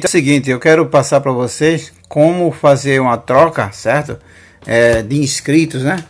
Então é o seguinte, eu quero passar para vocês como fazer uma troca, certo? É, de inscritos, né?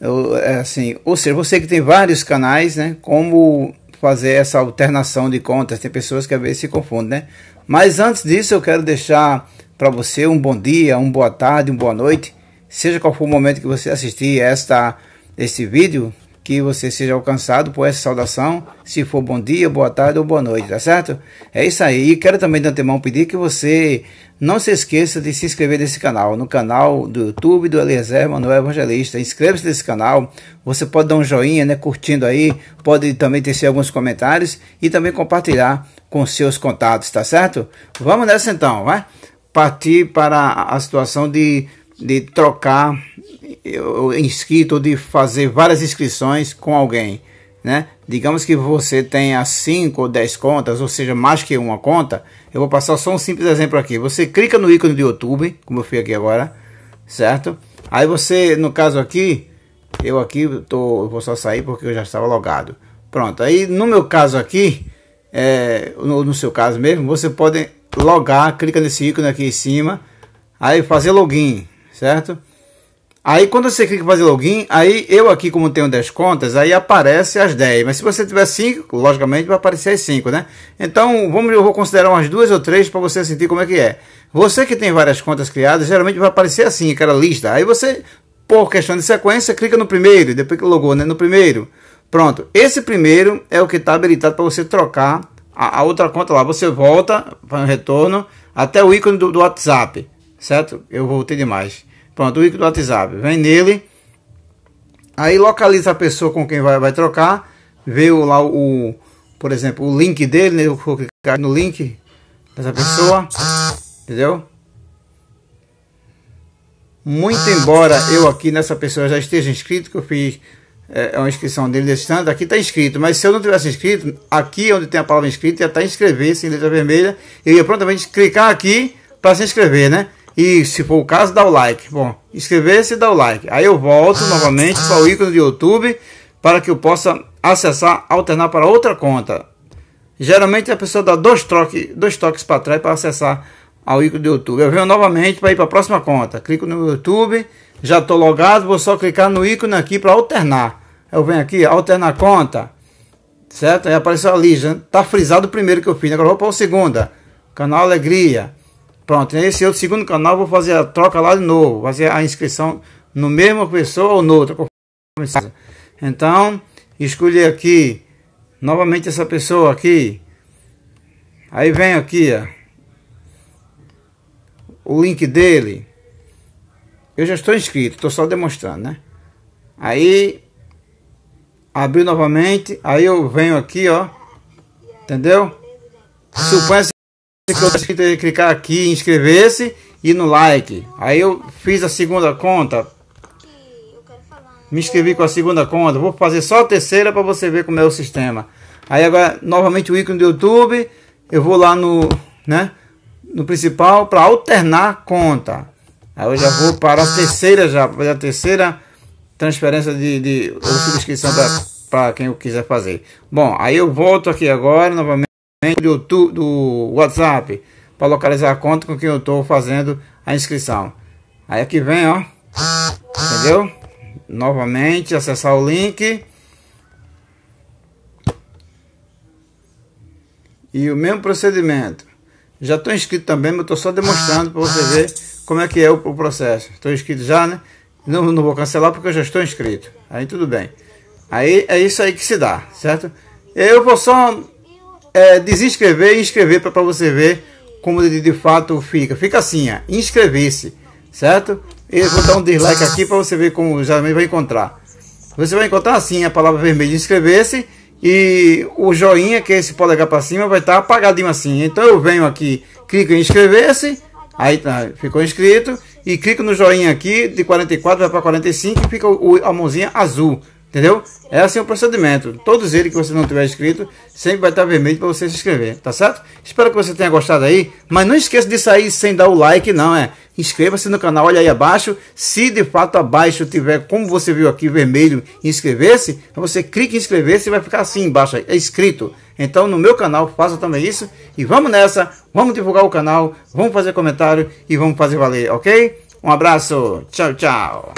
Eu, é assim, ou seja, você que tem vários canais, né? Como fazer essa alternação de contas? Tem pessoas que às vezes se confundem, né? Mas antes disso, eu quero deixar para você um bom dia, uma boa tarde, uma boa noite, seja qual for o momento que você assistir esta este vídeo, que você seja alcançado por essa saudação, se for bom dia, boa tarde ou boa noite, tá certo? É isso aí. E quero também de antemão pedir que você não se esqueça de se inscrever nesse canal, no canal do YouTube do Eliezer Manuel Evangelista. Inscreva-se nesse canal. Você pode dar um joinha, né, curtindo aí, pode também tecer alguns comentários e também compartilhar com seus contatos, tá certo? Vamos nessa então, vai? Partir para a situação de de trocar inscrito de fazer várias inscrições com alguém, né? Digamos que você tenha 5 ou 10 contas, ou seja, mais que uma conta. Eu vou passar só um simples exemplo aqui. Você clica no ícone do YouTube, como eu fiz aqui agora, certo? Aí você, no caso aqui, eu aqui tô, eu vou só sair porque eu já estava logado. Pronto, aí no meu caso aqui, é, no, no seu caso mesmo, você pode logar, clica nesse ícone aqui em cima, aí fazer login, certo? Aí quando você clica em fazer login, aí eu aqui como tenho 10 contas, aí aparece as 10. Mas se você tiver 5, logicamente vai aparecer as 5, né? Então, vamos, eu vou considerar umas duas ou três para você sentir como é que é. Você que tem várias contas criadas, geralmente vai aparecer assim, aquela lista. Aí você, por questão de sequência, clica no primeiro, depois que logou, né, no primeiro. Pronto, esse primeiro é o que está habilitado para você trocar a, a, outra conta lá. Você volta, para um retorno, até o ícone do, do WhatsApp, certo? Eu voltei demais. Pronto, o ícone do WhatsApp. Vem nele. Aí localiza a pessoa com quem vai, vai trocar. Vê o, lá o, por exemplo, o link dele. Né? Eu vou clicar no link dessa pessoa. Entendeu? Muito embora eu aqui nessa pessoa já esteja inscrito, que eu fiz é, é uma inscrição dele nesse tanto, aqui está inscrito, mas se eu não tivesse inscrito, aqui é onde tem a palavra inscrito, ia estar tá inscrever-se em letra vermelha, eu ia prontamente clicar aqui para se inscrever, né? E se for o caso, dá o like. Bom, inscrever-se e dá o like. Aí eu volto ah, novamente para o tá. ícone do YouTube para que eu possa acessar, alternar para outra conta. Geralmente a pessoa dá dois, toques, dois toques para trás para acessar ao ícone do YouTube. Eu venho novamente para ir para a próxima conta. Clico no YouTube, já estou logado, vou só clicar no ícone aqui para alternar. Eu venho aqui, alternar conta, certo? Aí apareceu ali, já né? tá frisado o primeiro que eu fiz. Agora vou para o segunda, canal Alegria. Pronto, nesse é outro segundo canal vou fazer a troca lá de novo, fazer a inscrição no mesmo pessoa ou outro. Então, escolhi aqui, novamente essa pessoa aqui. Aí vem aqui, ó, o link dele. Eu já estou inscrito, estou só demonstrando, né? Aí, abriu novamente, aí eu venho aqui, ó, entendeu? Ah. Suponha que eu de clicar aqui, inscrever-se e no like. Aí eu fiz a segunda conta. Me inscrevi com a segunda conta. Vou fazer só a terceira para você ver como é o sistema. Aí agora, novamente o ícone do YouTube. Eu vou lá no, né, no principal para alternar conta. Aí eu já vou para a terceira já, fazer a terceira transferência de, de ou subscrição para quem eu quiser fazer. Bom, aí eu volto aqui agora novamente. Né, do, YouTube, do WhatsApp para localizar a conta com quem eu estou fazendo a inscrição. Aí aqui vem, ó. Entendeu? Novamente, acessar o link. E o mesmo procedimento. Já estou inscrito também, mas estou só demonstrando para você ver como é que é o, o processo. Estou inscrito já, né? Não, não vou cancelar porque eu já estou inscrito. Aí tudo bem. Aí é isso aí que se dá, certo? Eu vou só é, e inscrever para você ver como de, de, fato fica. Fica assim, ó, inscrever-se, certo? Eu vou dar um dislike aqui para você ver como já vai encontrar. Você vai encontrar assim a palavra vermelha inscrever-se e o joinha, que é esse polegar para cima, vai estar tá apagadinho assim. Então eu venho aqui, clico em inscrever-se, aí tá, ficou inscrito, e clico no joinha aqui, de 44 vai para 45 e fica o, a mãozinha azul. Entendeu? É assim o procedimento. Todos eles que você não tiver inscrito, sempre vai estar vermelho para você se inscrever, tá certo? Espero que você tenha gostado aí, mas não esqueça de sair sem dar o like, não, é? Inscreva-se no canal, olha aí abaixo. Se de fato abaixo tiver, como você viu aqui, vermelho, inscrever-se, você clica em inscrever-se e vai ficar assim embaixo, é inscrito. Então no meu canal faça também isso e vamos nessa, vamos divulgar o canal, vamos fazer comentário e vamos fazer valer, ok? Um abraço, tchau, tchau.